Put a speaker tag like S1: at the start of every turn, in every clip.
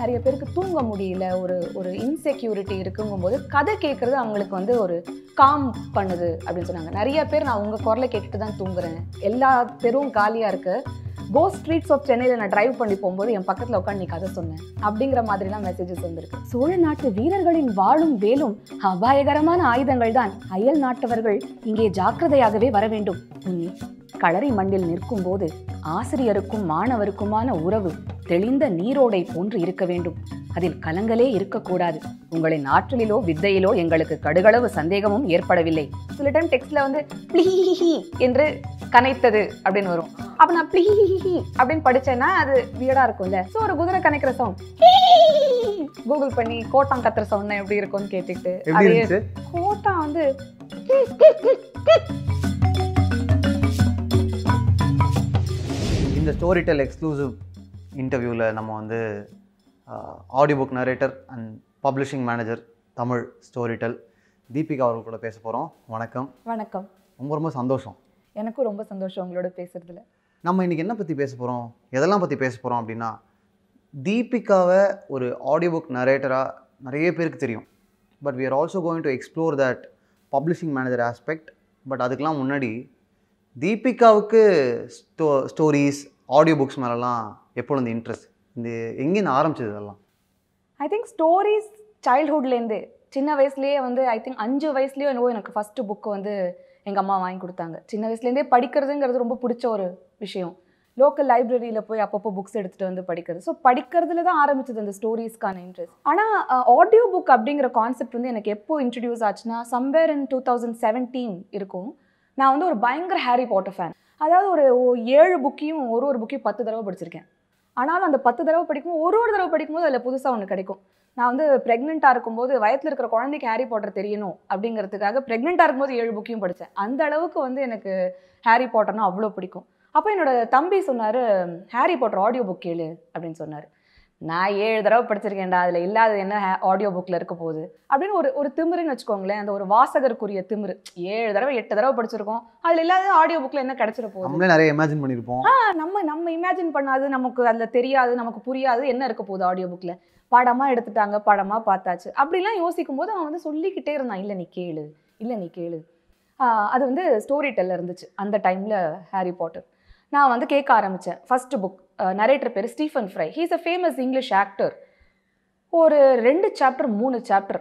S1: நிறைய பேருக்கு தூங்க முடியல ஒரு ஒரு இன்செக்யூரிட்டி இருக்குங்கும்போது கதை கேட்குறது அவங்களுக்கு வந்து ஒரு காம் பண்ணுது அப்படின்னு சொன்னாங்க நிறைய பேர் நான் உங்கள் குரலை கேட்டுட்டு தான் தூங்குறேன் எல்லா பேரும் காலியாக இருக்குது கோ ஸ்ட்ரீட்ஸ் ஆஃப் சென்னையில் நான் டிரைவ் பண்ணி போகும்போது என் பக்கத்தில் உட்காந்து நீ கதை சொன்னேன் அப்படிங்கிற மாதிரிலாம் மெசேஜஸ் வந்திருக்கு சோழ நாட்டு வீரர்களின் வாழும் வேலும் அபாயகரமான ஆயுதங்கள் தான் அயல் நாட்டவர்கள் இங்கே ஜாக்கிரதையாகவே வர வேண்டும் களரி மண்ணில் நிற்கும்போது ஆசிரியருக்கும் மாணவருக்குமான உறவு தெளிந்த நீரோடை போன்று இருக்க வேண்டும் அதில் கலங்களே இருக்கக்கூடாது உங்களின் ஆற்றலிலோ வித்தையிலோ எங்களுக்கு கடுகளவு சந்தேகமும் ஏற்படவில்லை சில டைம் டெக்ஸ்ட்ல வந்து ப்ளீஹி என்று கனைத்தது அப்படின்னு வரும் அப்ப நான் ப்ளீஹி அப்படின்னு படிச்சேன்னா அது வியடா இருக்கும்ல ஸோ ஒரு குதிரை கனைக்கிற சவுண்ட் கூகுள் பண்ணி கோட்டம் கத்துற சவுண்ட் எப்படி இருக்கும்னு கேட்டுக்கிட்டு கோட்டா வந்து
S2: இந்த ஸ்டோரி டெல் எக்ஸ்க்ளூசிவ் இன்டர்வியூவில் நம்ம வந்து audio book narrator and publishing manager Tamil Storytel Deepika அவர்கள் கூட பேச போகிறோம் வணக்கம் வணக்கம் ரொம்ப ரொம்ப சந்தோஷம்
S1: எனக்கும் ரொம்ப சந்தோஷம் உங்களோட பேசுகிறதுல
S2: நம்ம இன்றைக்கி என்ன பற்றி பேச போகிறோம் எதெல்லாம் பற்றி பேச போகிறோம் அப்படின்னா தீபிகாவை ஒரு ஆடியோ புக் நரேட்டராக நிறைய பேருக்கு தெரியும் but we are also going to explore that publishing manager aspect but அதுக்கெலாம் முன்னாடி தீபிகாவுக்கு ஸ்டோ ஸ்டோரிஸ் ஆடியோ புக்ஸ் மேலெலாம் எப்போ இந்த இன்ட்ரெஸ்ட் இந்த எங்கேருந்து ஆரம்பிச்சது இதெல்லாம்
S1: ஐ திங்க் ஸ்டோரிஸ் சைல்ட்ஹுட்லேருந்து சின்ன வயசுலேயே வந்து ஐ திங்க் அஞ்சு வயசுலேயோ என்னவோ எனக்கு ஃபஸ்ட்டு புக்கு வந்து எங்கள் அம்மா வாங்கி கொடுத்தாங்க சின்ன வயசுலேருந்தே படிக்கிறதுங்கிறது ரொம்ப பிடிச்ச ஒரு விஷயம் லோக்கல் லைப்ரரியில் போய் அப்பப்போ புக்ஸ் எடுத்துகிட்டு வந்து படிக்கிறது ஸோ படிக்கிறதுல தான் ஆரம்பிச்சது அந்த ஸ்டோரிஸ்க்கான இன்ட்ரெஸ்ட் ஆனால் ஆடியோ புக் அப்படிங்கிற கான்செப்ட் வந்து எனக்கு எப்போ இன்ட்ரடியூஸ் ஆச்சுன்னா somewhere in two thousand seventeen இருக்கும் நான் வந்து ஒரு பயங்கர ஹாரி பாட்டர் ஃபேன் அதாவது ஒரு ஏழு புக்கையும் ஒரு ஒரு புக்கையும் பத்து தடவை படிச்சிருக்கேன் ஆனாலும் அந்த பத்து தடவை படிக்கும் ஒரு ஒரு தடவை படிக்கும்போது அதில் புதுசாக ஒன்று கிடைக்கும் நான் வந்து ப்ரெக்னெண்ட்டாக இருக்கும்போது வயத்தில் இருக்கிற குழந்தைக்கு ஹாரி பாட்டர் தெரியணும் அப்படிங்கிறதுக்காக ப்ரெக்னெண்ட்டாக இருக்கும்போது ஏழு புக்கையும் படித்தேன் அந்த அளவுக்கு வந்து எனக்கு ஹாரி பாட்டர்னால் அவ்வளோ பிடிக்கும் அப்போ என்னோட தம்பி சொன்னார் ஹாரி பாட்டர் ஆடியோ புக் கேளு அப்படின்னு சொன்னார் நான் ஏழு தடவை படிச்சிருக்கேன்டா அதில் இல்லாத என்ன ஆடியோ புக்கில் இருக்க போகுது அப்படின்னு ஒரு ஒரு திமிருன்னு வச்சுக்கோங்களேன் அந்த ஒரு வாசகருக்குரிய திமிரு ஏழு தடவை எட்டு தடவை படிச்சிருக்கோம் அதில் இல்லாத ஆடியோ புக்கில் என்ன கிடச்சிட போகுது நம்மளே
S2: நிறைய இமேஜின் பண்ணியிருப்போம் ஆ
S1: நம்ம நம்ம இமேஜின் பண்ணாது நமக்கு அதில் தெரியாது நமக்கு புரியாது என்ன இருக்க போகுது ஆடியோ புக்கில் படமாக எடுத்துட்டாங்க படமாக பார்த்தாச்சு அப்படிலாம் யோசிக்கும் போது அவன் வந்து சொல்லிக்கிட்டே இருந்தான் இல்லை நீ கேளு இல்லை நீ கேளு அது வந்து ஸ்டோரி டெல்லர் இருந்துச்சு அந்த டைமில் ஹாரி பாட்டர் நான் வந்து கேட்க ஆரம்பித்தேன் ஃபர்ஸ்ட் புக் நரேட்டர் பேர் Stephen Fry he's a famous English actor ஒரு ரெண்டு சாப்டர் மூணு சாப்டர்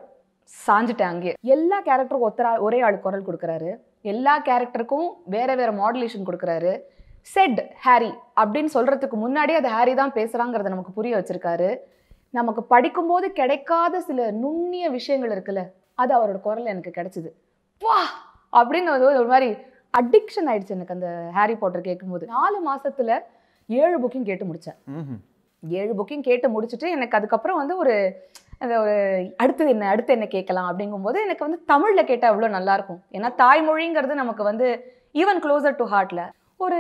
S1: சாஞ்சிட்டேன் அங்கேயே எல்லா கேரக்டருக்கும் ஒத்தரா ஒரே ஆள் குரல் கொடுக்குறாரு எல்லா கேரக்டருக்கும் வேறு வேறு மாடுலேஷன் கொடுக்குறாரு செட் ஹாரி அப்படின்னு சொல்கிறதுக்கு முன்னாடி அது ஹாரி தான் பேசுகிறாங்கிறத நமக்கு புரிய வச்சுருக்காரு நமக்கு படிக்கும்போது கிடைக்காத சில நுண்ணிய விஷயங்கள் இருக்குல்ல அது அவரோட குரல் எனக்கு கிடைச்சிது வா அப்படின்னு வந்து ஒரு மாதிரி அடிக்ஷன் ஆயிடுச்சு எனக்கு அந்த ஹாரி பாட்டர் கேட்கும்போது நாலு மாசத்துல ஏழு புக்கிங் கேட்டு முடித்தேன் ஏழு புக்கிங் கேட்டு முடிச்சுட்டு எனக்கு அதுக்கப்புறம் வந்து ஒரு அந்த ஒரு அடுத்தது என்ன அடுத்து என்ன கேட்கலாம் அப்படிங்கும்போது எனக்கு வந்து தமிழில் கேட்டால் அவ்வளோ நல்லாயிருக்கும் ஏன்னா தாய்மொழிங்கிறது நமக்கு வந்து ஈவன் க்ளோசர் டு ஹார்ட்டில் ஒரு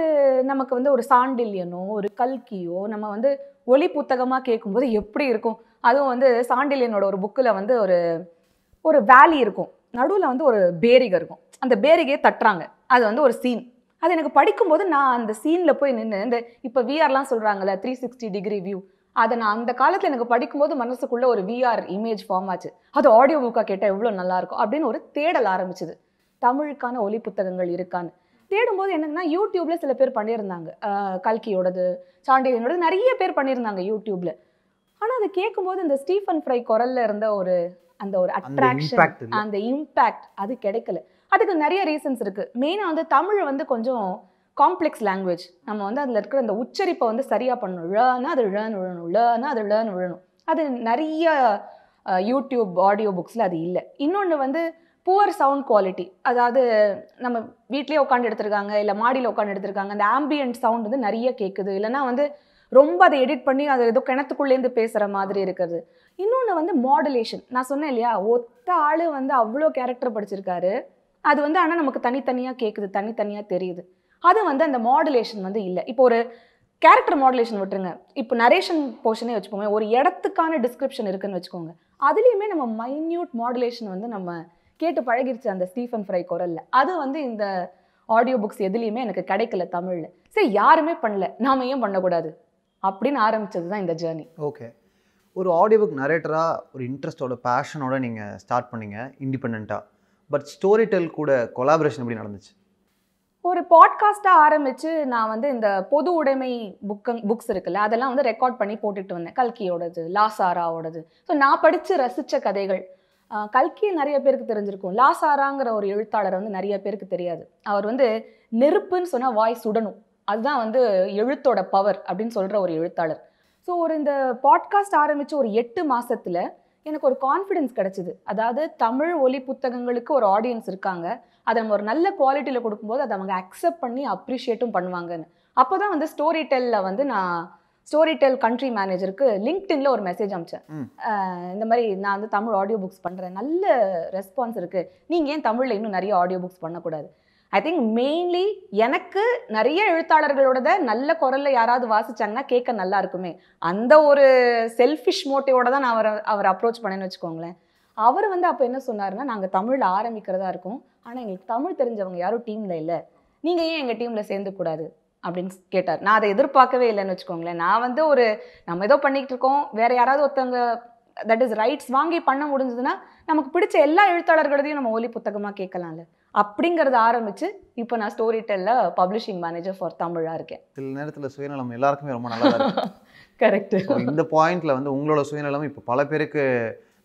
S1: நமக்கு வந்து ஒரு சாண்டில்யனோ ஒரு கல்கியோ நம்ம வந்து ஒளி புத்தகமாக கேட்கும்போது எப்படி இருக்கும் அதுவும் வந்து சாண்டில்யனோட ஒரு புக்கில் வந்து ஒரு ஒரு வேலி இருக்கும் நடுவில் வந்து ஒரு பேரிகை இருக்கும் அந்த பேரிகையை தட்டுறாங்க அது வந்து ஒரு சீன் அது எனக்கு படிக்கும்போது நான் அந்த சீனில் போய் நின்று இந்த இப்போ விஆர்லாம் சொல்கிறாங்கல்ல த்ரீ சிக்ஸ்டி டிகிரி வியூ அதை நான் அந்த காலத்தில் எனக்கு படிக்கும்போது மனசுக்குள்ளே ஒரு விஆர் இமேஜ் ஃபார்ம் ஆச்சு அது ஆடியோ புக்காக கேட்டால் எவ்வளோ நல்லாயிருக்கும் அப்படின்னு ஒரு தேடல் ஆரம்பிச்சுது தமிழுக்கான ஒலி புத்தகங்கள் இருக்கான்னு தேடும்போது என்னன்னா யூடியூப்பில் சில பேர் பண்ணியிருந்தாங்க கல்கியோடது சாண்டிலியனோடது நிறைய பேர் பண்ணியிருந்தாங்க யூடியூப்பில் ஆனால் அதை கேட்கும்போது இந்த ஸ்டீஃபன் ஃப்ரை குரல்ல இருந்த ஒரு அந்த ஒரு அட்ராக்ஷன் அந்த இம்பேக்ட் அது கிடைக்கல அதுக்கு நிறைய ரீசன்ஸ் இருக்குது மெயினாக வந்து தமிழ் வந்து கொஞ்சம் காம்ப்ளெக்ஸ் லாங்குவேஜ் நம்ம வந்து அதில் இருக்கிற அந்த உச்சரிப்பை வந்து சரியாக பண்ணணும் ழனா அது ழன்னு விழணும் ழனா அது ழன்னு விழணும் அது நிறைய யூடியூப் ஆடியோ புக்ஸில் அது இல்லை இன்னொன்று வந்து புவர் சவுண்ட் குவாலிட்டி அதாவது நம்ம வீட்லேயே உட்காந்து எடுத்திருக்காங்க இல்லை மாடியில் உட்காந்து எடுத்திருக்காங்க அந்த ஆம்பியன்ட் சவுண்ட் வந்து நிறைய கேட்குது இல்லைனா வந்து ரொம்ப அதை எடிட் பண்ணி அதை ஏதோ கிணத்துக்குள்ளேருந்து பேசுகிற மாதிரி இருக்கிறது இன்னொன்று வந்து மாடுலேஷன் நான் சொன்னேன் இல்லையா ஒத்த ஆள் வந்து அவ்வளோ கேரக்டர் படிச்சிருக்காரு அது வந்து ஆனால் நமக்கு தனித்தனியாக கேட்குது தனித்தனியாக தெரியுது அது வந்து அந்த மாடுலேஷன் வந்து இல்லை இப்போ ஒரு கேரக்டர் மாடுலேஷன் விட்டுருங்க இப்போ நரேஷன் போர்ஷனே வச்சுக்கோங்க ஒரு இடத்துக்கான டிஸ்கிரிப்ஷன் இருக்குன்னு வச்சுக்கோங்க அதுலேயுமே நம்ம மைன்யூட் மாடுலேஷன் வந்து நம்ம கேட்டு பழகிருச்சு அந்த ஸ்டீஃபன் ஃப்ரை குரலில் அது வந்து இந்த ஆடியோ புக்ஸ் எதுலேயுமே எனக்கு கிடைக்கல தமிழில் சரி யாருமே பண்ணல நாம ஏன் பண்ணக்கூடாது அப்படின்னு ஆரம்பித்தது தான் இந்த ஜேர்னி
S2: ஓகே ஒரு ஆடியோ புக் நரேட்டராக ஒரு இன்ட்ரெஸ்ட்டோட பேஷனோட நீங்கள் ஸ்டார்ட் பண்ணீங்க இண்டிபெண்ட்டாக பட் ஸ்டோரி டெல் கூட கொலாபரேஷன் எப்படி நடந்துச்சு
S1: ஒரு பாட்காஸ்ட்டாக ஆரம்பித்து நான் வந்து இந்த பொது உடைமை புக்கங் புக்ஸ் இருக்குல்ல அதெல்லாம் வந்து ரெக்கார்ட் பண்ணி போட்டுட்டு வந்தேன் கல்கியோடது லாசாராவோடது ஸோ நான் படித்து ரசித்த கதைகள் கல்கி நிறைய பேருக்கு தெரிஞ்சிருக்கும் லாசாராங்கிற ஒரு எழுத்தாளர் வந்து நிறைய பேருக்கு தெரியாது அவர் வந்து நெருப்புன்னு சொன்னால் வாய் சுடணும் அதுதான் வந்து எழுத்தோட பவர் அப்படின்னு சொல்கிற ஒரு எழுத்தாளர் ஸோ ஒரு இந்த பாட்காஸ்ட் ஆரம்பித்து ஒரு எட்டு மாதத்தில் எனக்கு ஒரு கான்ஃபிடென்ஸ் கிடச்சிது அதாவது தமிழ் ஒலி புத்தகங்களுக்கு ஒரு ஆடியன்ஸ் இருக்காங்க அதை நம்ம ஒரு நல்ல குவாலிட்டியில் கொடுக்கும்போது அதை அவங்க அக்செப்ட் பண்ணி அப்ரிஷியேட்டும் பண்ணுவாங்கன்னு அப்போ தான் வந்து ஸ்டோரி டெல்லில் வந்து நான் ஸ்டோரி டெல் கண்ட்ரி மேனேஜருக்கு லிங்க்டின்ல ஒரு மெசேஜ் அமிச்சேன் இந்த மாதிரி நான் வந்து தமிழ் ஆடியோ புக்ஸ் பண்ணுறேன் நல்ல ரெஸ்பான்ஸ் இருக்குது நீங்கள் ஏன் தமிழில் இன்னும் நிறைய ஆடியோ புக்ஸ் பண்ணக்கூடாது ஐ திங்க் மெயின்லி எனக்கு நிறைய எழுத்தாளர்களோட நல்ல குரலில் யாராவது வாசிச்சாங்கன்னா கேட்க நல்லா இருக்குமே அந்த ஒரு செல்ஃபிஷ் மோட்டிவோட தான் நான் அவரை அவர் அப்ரோச் பண்ணேன்னு வச்சுக்கோங்களேன் அவர் வந்து அப்போ என்ன சொன்னார்னா நாங்கள் தமிழில் ஆரம்பிக்கிறதா இருக்கும் ஆனால் எங்களுக்கு தமிழ் தெரிஞ்சவங்க யாரும் டீமில் இல்லை நீங்கள் ஏன் எங்கள் டீமில் சேர்ந்துக்கூடாது அப்படின்னு கேட்டார் நான் அதை எதிர்பார்க்கவே இல்லைன்னு வச்சுக்கோங்களேன் நான் வந்து ஒரு நம்ம ஏதோ பண்ணிக்கிட்டு இருக்கோம் வேற யாராவது ஒருத்தவங்க தட் இஸ் ரைட்ஸ் வாங்கி பண்ண முடிஞ்சதுன்னா நமக்கு பிடிச்ச எல்லா எழுத்தாளர்களையும் நம்ம ஒலி புத்தகமாக கேட்கலாம்ல அப்படிங்கிறத ஆரம்பித்து இப்போ நான் ஸ்டோரி டெல்லில் பப்ளிஷிங் மேனேஜர் ஃபார்
S2: தமிழாக இருக்கேன் சில நேரத்தில் சுயநலம் எல்லாருக்குமே ரொம்ப நல்லா கரெக்ட் இந்த பாயிண்ட்ல வந்து உங்களோட சுயநலம் இப்போ பல பேருக்கு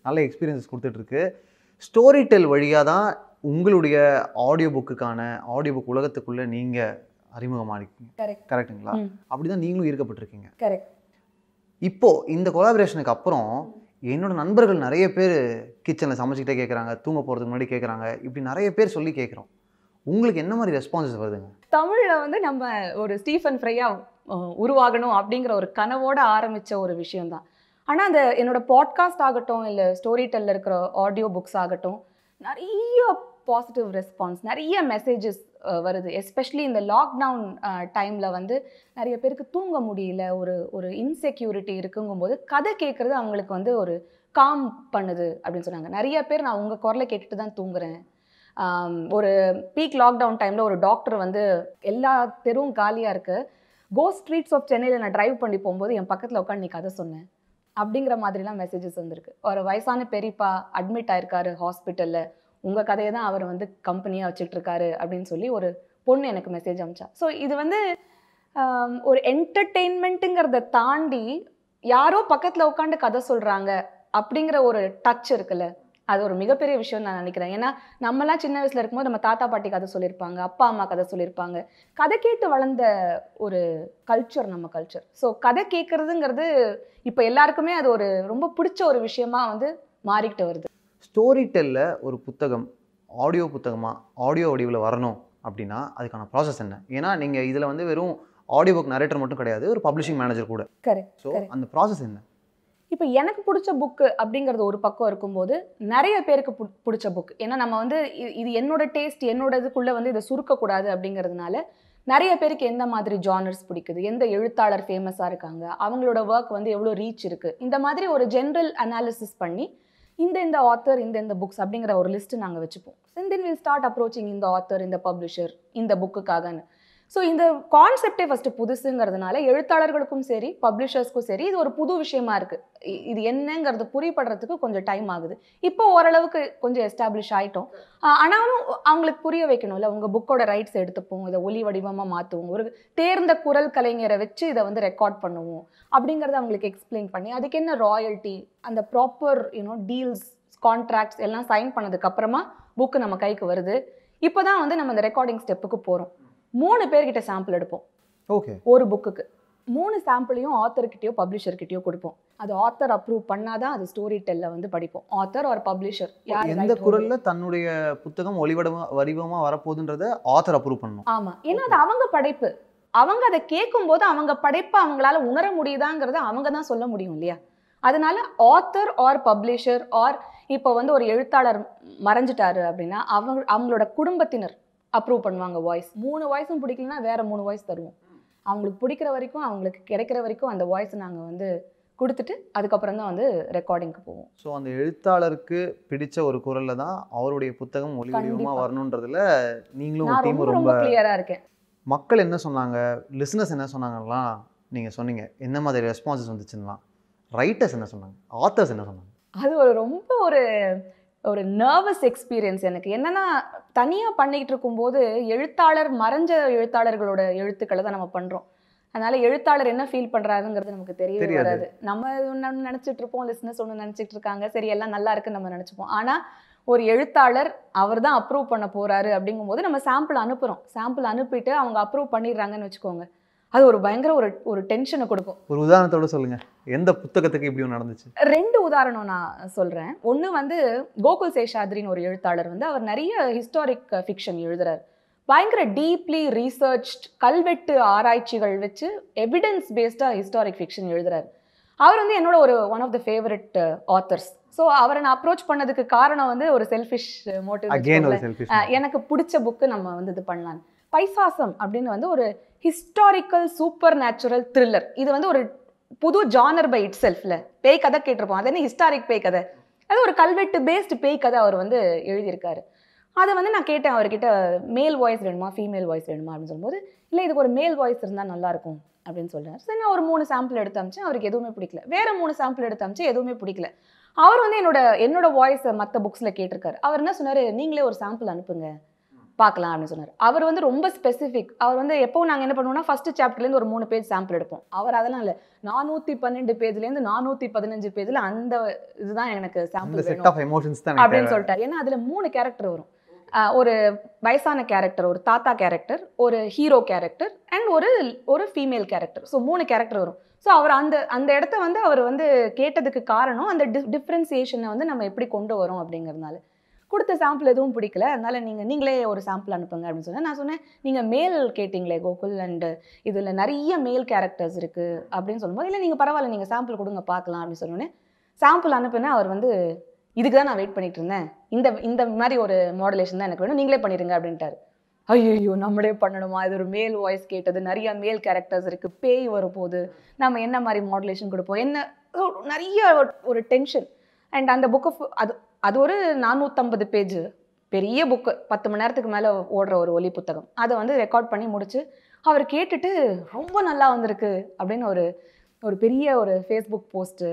S2: நல்ல எக்ஸ்பீரியன்ஸ் கொடுத்துட்ருக்கு ஸ்டோரி டெல் வழியாக தான் உங்களுடைய ஆடியோ புக்குக்கான ஆடியோ புக் உலகத்துக்குள்ளே நீங்கள் அறிமுகமாகிருக்கீங்க கரெக்ட் கரெக்டுங்களா அப்படி தான் நீங்களும் ஈர்க்கப்பட்டிருக்கீங்க கரெக்ட் இப்போது இந்த கொலாபரேஷனுக்கு அப்புறம் என்னோடய நண்பர்கள் நிறைய பேர் கிச்சனில் சமைச்சிக்கிட்டே கேட்குறாங்க தூங்க போகிறதுக்கு முன்னாடி கேட்குறாங்க இப்படி நிறைய பேர் சொல்லி கேட்குறோம் உங்களுக்கு என்ன மாதிரி ரெஸ்பான்சஸ் வருதுங்க
S1: தமிழில் வந்து நம்ம ஒரு ஸ்டீஃபன் ஃப்ரையாக உருவாகணும் அப்படிங்கிற ஒரு கனவோடு ஆரம்பித்த ஒரு விஷயம்தான் ஆனால் அந்த என்னோடய பாட்காஸ்ட் ஆகட்டும் இல்லை ஸ்டோரி டெல்லில் இருக்கிற ஆடியோ புக்ஸ் ஆகட்டும் நிறைய பாசிட்டிவ் ரெஸ்பான்ஸ் நிறைய மெசேஜஸ் வருது எஸ்பெஷலி இந்த லாக்டவுன் டைமில் வந்து நிறைய பேருக்கு தூங்க முடியல ஒரு ஒரு இன்செக்யூரிட்டி இருக்குங்கும்போது கதை கேட்குறது அவங்களுக்கு வந்து ஒரு காம் பண்ணுது அப்படின்னு சொன்னாங்க நிறைய பேர் நான் உங்கள் குரலை கேட்டுட்டு தான் தூங்குறேன் ஒரு பீக் லாக்டவுன் டைமில் ஒரு டாக்டர் வந்து எல்லா தெருவும் காலியாக இருக்குது கோ ஸ்ட்ரீட்ஸ் ஆஃப் சென்னையில் நான் ட்ரைவ் பண்ணி போகும்போது என் பக்கத்தில் உட்காந்து நீ கதை சொன்னேன் அப்படிங்கிற மாதிரிலாம் மெசேஜஸ் வந்திருக்கு ஒரு வயசான பெரியப்பா அட்மிட் ஆயிருக்காரு ஹாஸ்பிட்டலில் உங்கள் கதையை தான் அவர் வந்து கம்பெனியாக வச்சுட்ருக்காரு அப்படின்னு சொல்லி ஒரு பொண்ணு எனக்கு மெசேஜ் அமிச்சா ஸோ இது வந்து ஒரு என்டர்டெயின்மெண்ட்டுங்கிறத தாண்டி யாரோ பக்கத்தில் உட்காந்து கதை சொல்கிறாங்க அப்படிங்கிற ஒரு டச் இருக்குல்ல அது ஒரு மிகப்பெரிய விஷயம் நான் நினைக்கிறேன் ஏன்னா நம்மலாம் சின்ன வயசில் இருக்கும்போது நம்ம தாத்தா பாட்டி கதை சொல்லியிருப்பாங்க அப்பா அம்மா கதை சொல்லியிருப்பாங்க கதை கேட்டு வளர்ந்த ஒரு கல்ச்சர் நம்ம கல்ச்சர் ஸோ கதை கேட்குறதுங்கிறது இப்போ எல்லாருக்குமே அது ஒரு ரொம்ப பிடிச்ச ஒரு விஷயமா வந்து மாறிக்கிட்டு வருது
S2: ஸ்டோரி டெல்லில் ஒரு புத்தகம் ஆடியோ புத்தகமாக ஆடியோ வடிவில் வரணும் அப்படின்னா அதுக்கான ப்ராசஸ் என்ன ஏன்னா நீங்கள் இதில் வந்து வெறும் ஆடியோ புக் நரேட்டர் மட்டும் கிடையாது ஒரு பப்ளிஷிங் மேனேஜர் கூட கரெக்ட் ஸோ அந்த ப்ராசஸ் என்ன
S1: இப்போ எனக்கு பிடிச்ச புக்கு அப்படிங்கிறது ஒரு பக்கம் இருக்கும்போது நிறைய பேருக்கு பிடிச்ச புக் ஏன்னா நம்ம வந்து இது என்னோட டேஸ்ட் என்னோட இதுக்குள்ளே வந்து இதை சுருக்கக்கூடாது அப்படிங்கிறதுனால நிறைய பேருக்கு எந்த மாதிரி ஜானர்ஸ் பிடிக்குது எந்த எழுத்தாளர் ஃபேமஸாக இருக்காங்க அவங்களோட ஒர்க் வந்து எவ்வளோ ரீச் இருக்குது இந்த மாதிரி ஒரு ஜென்ரல் அனாலிசிஸ் பண்ணி இந்த இந்த ஆத்தர் இந்த இந்த புக்ஸ் அப்படிங்கிற ஒரு லிஸ்ட்டு நாங்கள் வச்சுப்போம் தென் வில் ஸ்டார்ட் அப்ரோச்சிங் இந்த ஆத்தர் இந்த பப்ளிஷர் இந்த புக்குக்காகன்னு ஸோ இந்த கான்செப்டே ஃபஸ்ட்டு புதுசுங்கிறதுனால எழுத்தாளர்களுக்கும் சரி பப்ளிஷர்ஸ்க்கும் சரி இது ஒரு புது விஷயமா இருக்குது இது என்னங்கிறது புரியப்படுறதுக்கு கொஞ்சம் டைம் ஆகுது இப்போ ஓரளவுக்கு கொஞ்சம் எஸ்டாப்ளிஷ் ஆகிட்டோம் ஆனாலும் அவங்களுக்கு புரிய வைக்கணும்ல உங்கள் புக்கோட ரைட்ஸ் எடுத்துப்போம் இதை ஒலி வடிவமாக மாற்றுவோம் ஒரு தேர்ந்த குரல் கலைஞரை வச்சு இதை வந்து ரெக்கார்ட் பண்ணுவோம் அப்படிங்கிறத அவங்களுக்கு எக்ஸ்பிளைன் பண்ணி அதுக்கு என்ன ராயல்ட்டி அந்த ப்ராப்பர் யூனோ டீல்ஸ் கான்ட்ராக்ட்ஸ் எல்லாம் சைன் பண்ணதுக்கப்புறமா புக்கு நம்ம கைக்கு வருது இப்போ தான் வந்து நம்ம அந்த ரெக்கார்டிங் ஸ்டெப்புக்கு போகிறோம் மூணு பேர்கிட்ட சாம்பிள் எடுப்போம் ஓகே ஒரு புக்குக்கு மூணு சாம்பிளையும் ஆத்தர்கிட்டயோ பப்ளிஷர்கிட்டயோ கொடுப்போம் அது ஆத்தர் அப்ரூவ் பண்ணாதான் அது ஸ்டோரி டெல்ல வந்து படிப்போம் ஆத்தர் ஒரு பப்ளிஷர் எந்த குரல்ல
S2: தன்னுடைய புத்தகம் ஒளிவடமா வடிவமா வரப்போகுதுன்றத ஆத்தர் அப்ரூவ் பண்ணணும்
S1: ஆமா ஏன்னா அது அவங்க படைப்பு அவங்க அதை கேட்கும் போது அவங்க படைப்பை அவங்களால உணர முடியுதாங்கிறத அவங்க தான் சொல்ல முடியும் இல்லையா அதனால ஆத்தர் ஆர் பப்ளிஷர் ஆர் இப்போ வந்து ஒரு எழுத்தாளர் மறைஞ்சிட்டாரு அப்படின்னா அவங்க அவங்களோட குடும்பத்தினர் அப்ரூவ் பண்ணுவாங்க வாய்ஸ் மூணு வாய்ஸும் பிடிக்கலனா வேறு மூணு வாய்ஸ் தருவோம் அவங்களுக்கு பிடிக்கிற வரைக்கும் அவங்களுக்கு கிடைக்கிற வரைக்கும் அந்த வாய்ஸ் நாங்கள் வந்து கொடுத்துட்டு அதுக்கப்புறம் தான் வந்து ரெக்கார்டிங்க்கு போவோம்
S2: ஸோ அந்த எழுத்தாளருக்கு பிடிச்ச ஒரு குரலில் தான் அவருடைய புத்தகம் ஒளி வடிவமாக வரணுன்றதுல நீங்களும் டீம் ரொம்ப கிளியராக இருக்கேன் மக்கள் என்ன சொன்னாங்க லிஸ்னஸ் என்ன சொன்னாங்கலாம் நீங்கள் சொன்னீங்க என்ன மாதிரி ரெஸ்பான்சஸ் வந்துச்சுன்னா ரைட்டர்ஸ் என்ன சொன்னாங்க ஆத்தர்ஸ் என்ன சொன்னாங்க
S1: அது ஒரு ரொம்ப ஒரு ஒரு நர்வஸ் எக்ஸ்பீரியன்ஸ் எனக்கு என்னென்னா தனியாக பண்ணிக்கிட்டு இருக்கும்போது எழுத்தாளர் மறைஞ்ச எழுத்தாளர்களோட எழுத்துக்களை தான் நம்ம பண்ணுறோம் அதனால எழுத்தாளர் என்ன ஃபீல் பண்ணுறாருங்கிறது நமக்கு தெரியவே வராது நம்ம ஒன்று நினச்சிட்டு இருப்போம் லிஸ்னஸ் ஒன்று நினச்சிட்டு இருக்காங்க சரி எல்லாம் நல்லா இருக்குன்னு நம்ம நினச்சிப்போம் ஆனால் ஒரு எழுத்தாளர் அவர் தான் அப்ரூவ் பண்ண போகிறாரு அப்படிங்கும்போது நம்ம சாம்பிள் அனுப்புகிறோம் சாம்பிள் அனுப்பிட்டு அவங்க அப்ரூவ் பண்ணிடுறாங்கன்னு வச்சுக்கோங்க அது ஒரு பயங்கர ஒரு ஒரு டென்ஷனை கொடுக்கும்
S2: ஒரு உதாரணத்தோட சொல்லுங்க எந்த புத்தகத்துக்கு இப்படி நடந்துச்சு
S1: ரெண்டு உதாரணம் நான் சொல்றேன் ஒன்று வந்து கோகுல் சேஷாத்ரின்னு ஒரு எழுத்தாளர் வந்து அவர் நிறைய ஹிஸ்டாரிக் ஃபிக்ஷன் எழுதுறாரு பயங்கர டீப்லி ரீசர்ச்ட் கல்வெட்டு ஆராய்ச்சிகள் வச்சு எவிடன்ஸ் பேஸ்டாக ஹிஸ்டாரிக் ஃபிக்ஷன் எழுதுறாரு அவர் வந்து என்னோட ஒரு one of the favourite authors so அவரை நான் அப்ரோச் பண்ணதுக்கு காரணம் வந்து ஒரு செல்ஃபிஷ் மோட்டிவ் எனக்கு பிடிச்ச புக்கு நம்ம வந்து இது பண்ணலான்னு பைசாசம் அப்படின்னு வந்து ஒரு ஹிஸ்டாரிக்கல் சூப்பர் நேச்சுரல் த்ரில்லர் இது வந்து ஒரு புது ஜானர் பை இட் செல்ஃபில் பேய் கதை கேட்டிருப்போம் அது என்ன ஹிஸ்டாரிக் பேய் கதை அது ஒரு கல்வெட்டு பேஸ்டு பேய் கதை அவர் வந்து எழுதியிருக்காரு அதை வந்து நான் கேட்டேன் அவர்கிட்ட மேல் வாய்ஸ் வேணுமா ஃபீமேல் வாய்ஸ் வேணுமா அப்படின்னு சொல்லும்போது இல்லை இதுக்கு ஒரு மேல் வாய்ஸ் இருந்தால் நல்லாயிருக்கும் அப்படின்னு சொல்கிறார் சரி நான் ஒரு மூணு சாம்பிள் எடுத்து அமிச்சு அவருக்கு எதுவுமே பிடிக்கல வேறு மூணு சாம்பிள் எடுத்து அமிச்சு எதுவுமே பிடிக்கல அவர் வந்து என்னோட என்னோட வாய்ஸை மற்ற புக்ஸில் கேட்டிருக்காரு அவர் என்ன சொன்னார் நீங்களே ஒரு சாம்பிள் அனுப்புங்க பார்க்கலாம் அப்படின்னு சொன்னார் அவர் வந்து ரொம்ப ஸ்பெசிஃபிக் அவர் வந்து எப்போ நாங்கள் என்ன பண்ணுவோம்னா ஃபஸ்ட்டு சாப்டர்லேருந்து ஒரு மூணு பேஜ் சாம்பிள் எடுப்போம் அவர் அதெல்லாம் இல்லை நானூற்றி பன்னெண்டு பேஜ்லேருந்து நானூற்றி பதினஞ்சு பேஜில் அந்த இதுதான் எனக்கு சாம்பிள்
S2: அப்படின்னு சொல்லிட்டார்
S1: ஏன்னா அதில் மூணு கேரக்டர் வரும் ஒரு வயசான கேரக்டர் ஒரு தாத்தா கேரக்டர் ஒரு ஹீரோ கேரக்டர் அண்ட் ஒரு ஒரு ஃபீமேல் கேரக்டர் ஸோ மூணு கேரக்டர் வரும் ஸோ அவர் அந்த அந்த இடத்த வந்து அவர் வந்து கேட்டதுக்கு காரணம் அந்த டிஃப்ரென்சியேஷனை வந்து நம்ம எப்படி கொண்டு வரோம் அப்படிங்கிறதுனால கொடுத்த சாம்பிள் எதுவும் பிடிக்கல அதனால் நீங்கள் நீங்களே ஒரு சாம்பிள் அனுப்புங்க அப்படின்னு சொன்னேன் நான் சொன்னேன் நீங்கள் மேல் கேட்டிங்களே கோகுல் அண்டு இதில் நிறைய மேல் கேரக்டர்ஸ் இருக்குது அப்படின்னு சொல்லும்போது இல்லை நீங்கள் பரவாயில்ல நீங்கள் சாம்பிள் கொடுங்க பார்க்கலாம் அப்படின்னு சொன்னோடனே சாம்பிள் அனுப்புனேன் அவர் வந்து இதுக்கு தான் நான் வெயிட் பண்ணிட்டு இருந்தேன் இந்த இந்த மாதிரி ஒரு மாடலேஷன் தான் எனக்கு வேணும் நீங்களே பண்ணிடுங்க அப்படின்ட்டார் ஐயோ நம்மளே பண்ணணுமா இது ஒரு மேல் வாய்ஸ் கேட்டது நிறைய மேல் கேரக்டர்ஸ் இருக்குது பேய் வரப்போகுது நம்ம என்ன மாதிரி மாடலேஷன் கொடுப்போம் என்ன நிறைய ஒரு டென்ஷன் அண்ட் அந்த புக் ஆஃப் அது அது ஒரு நானூற்றம்பது பேஜ் பெரிய புக்கு பத்து மணி நேரத்துக்கு மேலே ஓடுற ஒரு ஒலி புத்தகம் அதை வந்து ரெக்கார்ட் பண்ணி முடித்து அவர் கேட்டுட்டு ரொம்ப நல்லா வந்திருக்கு அப்படின்னு ஒரு ஒரு பெரிய ஒரு ஃபேஸ்புக் போஸ்ட்டு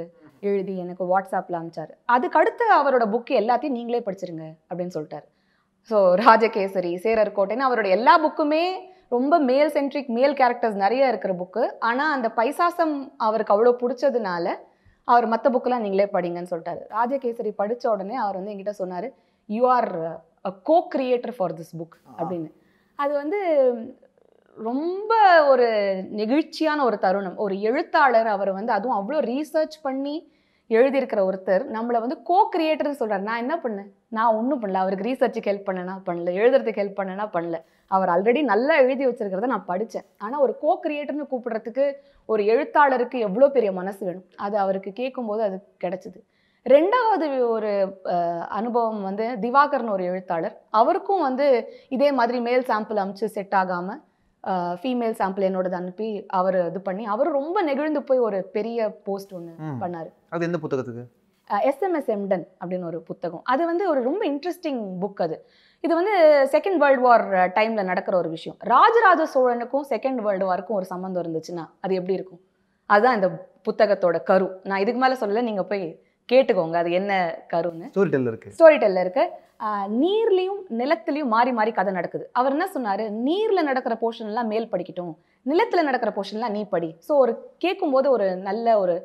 S1: எழுதி எனக்கு வாட்ஸ்அப்பில் அனுப்பிச்சார் அதுக்கடுத்து அவரோட புக்கு எல்லாத்தையும் நீங்களே படிச்சிருங்க அப்படின்னு சொல்லிட்டார் ஸோ ராஜகேசரி சேரர் கோட்டைன்னு அவரோட எல்லா புக்குமே ரொம்ப மேல் சென்ட்ரிக் மேல் கேரக்டர்ஸ் நிறைய இருக்கிற புக்கு ஆனால் அந்த பைசாசம் அவருக்கு அவ்வளோ பிடிச்சதுனால அவர் மற்ற புக்கெல்லாம் நீங்களே படிங்கன்னு சொல்லிட்டாரு ராஜகேசரி படித்த உடனே அவர் வந்து எங்கிட்ட சொன்னார் you are a co creator for this book அப்படின்னு அது வந்து ரொம்ப ஒரு நெகிழ்ச்சியான ஒரு தருணம் ஒரு எழுத்தாளர் அவர் வந்து அதுவும் அவ்வளோ ரீசர்ச் பண்ணி எழுதியிருக்கிற ஒருத்தர் நம்மளை வந்து கோ கிரியேட்டர் சொல்கிறார் நான் என்ன பண்ணேன் நான் ஒன்றும் பண்ணல அவருக்கு ரீசர்ச்சுக்கு ஹெல்ப் பண்ணனா பண்ணல எழுதுறதுக்கு ஹெல்ப் பண்ணனா பண்ணல அவர் ஆல்ரெடி நல்லா எழுதி வச்சிருக்கிறத நான் படித்தேன் ஆனால் ஒரு கோ கிரியேட்டர்னு கூப்பிடுறதுக்கு ஒரு எழுத்தாளருக்கு எவ்வளோ பெரிய மனசு வேணும் அது அவருக்கு கேட்கும்போது அது கிடச்சிது ரெண்டாவது ஒரு அனுபவம் வந்து திவாகர்னு ஒரு எழுத்தாளர் அவருக்கும் வந்து இதே மாதிரி மேல் சாம்பிள் அமுச்சு செட் ஆகாமல் ஃபீமேல் சாம்பிள் என்னோடது அனுப்பி அவர் இது பண்ணி அவர் ரொம்ப நெகிழ்ந்து போய் ஒரு பெரிய போஸ்ட் ஒன்று பண்ணார்
S2: அது எந்த புத்தகத்துக்கு
S1: எஸ்எம்எஸ் எம்டன் அப்படின்னு ஒரு புத்தகம் அது வந்து ஒரு ரொம்ப இன்ட்ரெஸ்டிங் புக் அது இது வந்து செகண்ட் வேர்ல்டு வார் டைமில் நடக்கிற ஒரு விஷயம் ராஜராஜ சோழனுக்கும் செகண்ட் வேர்ல்டு வாருக்கும் ஒரு சம்மந்தம் இருந்துச்சுன்னா அது எப்படி இருக்கும் அதுதான் இந்த புத்தகத்தோட கரு நான் இதுக்கு மேலே சொல்லலை நீங்கள் போய் கேட்டுக்கோங்க அது என்ன கருன்னு ஸ்டோரி
S2: டெல்ல இருக்கு ஸ்டோரி
S1: டெல்ல இருக்கு நீர்லையும் நிலத்திலையும் மாறி மாறி கதை நடக்குது அவர் என்ன சொன்னார் நீரில் நடக்கிற போர்ஷன்லாம் மேல் படிக்கட்டும் நிலத்தில் நடக்கிற போர்ஷன்லாம் நீ படி ஸோ ஒரு கேட்கும்போது ஒரு நல்ல ஒரு